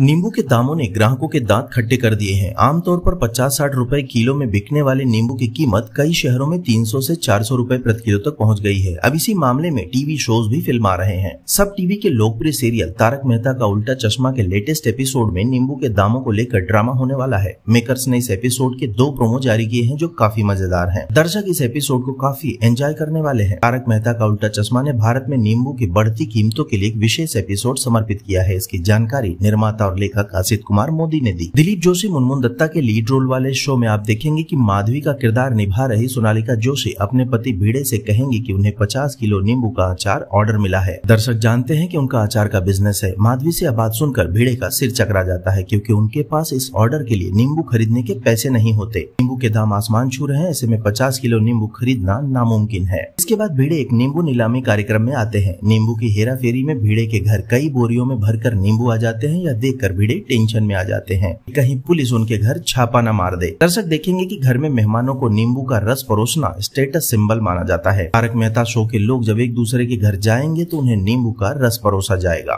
नींबू के दामों ने ग्राहकों के दांत खट्टे कर दिए हैं आमतौर पर 50-60 रुपए किलो में बिकने वाले नींबू की कीमत कई शहरों में 300 से 400 रुपए प्रति किलो तक पहुंच गई है अब इसी मामले में टीवी शोज भी फिल्म आ रहे हैं सब टीवी के लोकप्रिय सीरियल तारक मेहता का उल्टा चश्मा के लेटेस्ट एपिसोड में नींबू के दामों को लेकर ड्रामा होने वाला है मेकर्स ने इस एपिसोड के दो प्रोमो जारी किए हैं जो काफी मजेदार है दर्शक इस एपिसोड को काफी एंजॉय करने वाले है तारक मेहता का उल्टा चश्मा ने भारत में नींबू की बढ़ती कीमतों के लिए एक विशेष एपिसोड समर्पित किया है इसकी जानकारी निर्माता और लेखक असित कुमार मोदी ने दी दिलीप जोशी मुनमुन दत्ता के लीड रोल वाले शो में आप देखेंगे की माधवी का किरदार निभा रही सोनालिका जोशी अपने पति भीड़े ऐसी कहेंगी की उन्हें पचास किलो नींबू का अचार ऑर्डर मिला है दर्शक जानते हैं की उनका अचार का बिजनेस है माधवी ऐसी बात सुनकर भीड़े का सिर चकरा जाता है क्यूँकी उनके पास इस ऑर्डर के लिए नींबू खरीदने के पैसे नहीं होते नींबू के दाम आसमान छू रहे हैं ऐसे में पचास किलो नींबू खरीदना नामुमकिन है इसके बाद भीड़े एक नींबू नीलामी कार्यक्रम में आते हैं नींबू की हेरा फेरी में भीड़े के घर कई बोरियों में भरकर नींबू आ जाते हैं या देख देखकर भिड़े टेंशन में आ जाते हैं कहीं पुलिस उनके घर छापा न मार दे दर्शक देखेंगे कि घर में मेहमानों को नींबू का रस परोसना स्टेटस सिंबल माना जाता है तारक मेहता शो के लोग जब एक दूसरे के घर जाएंगे तो उन्हें नींबू का रस परोसा जाएगा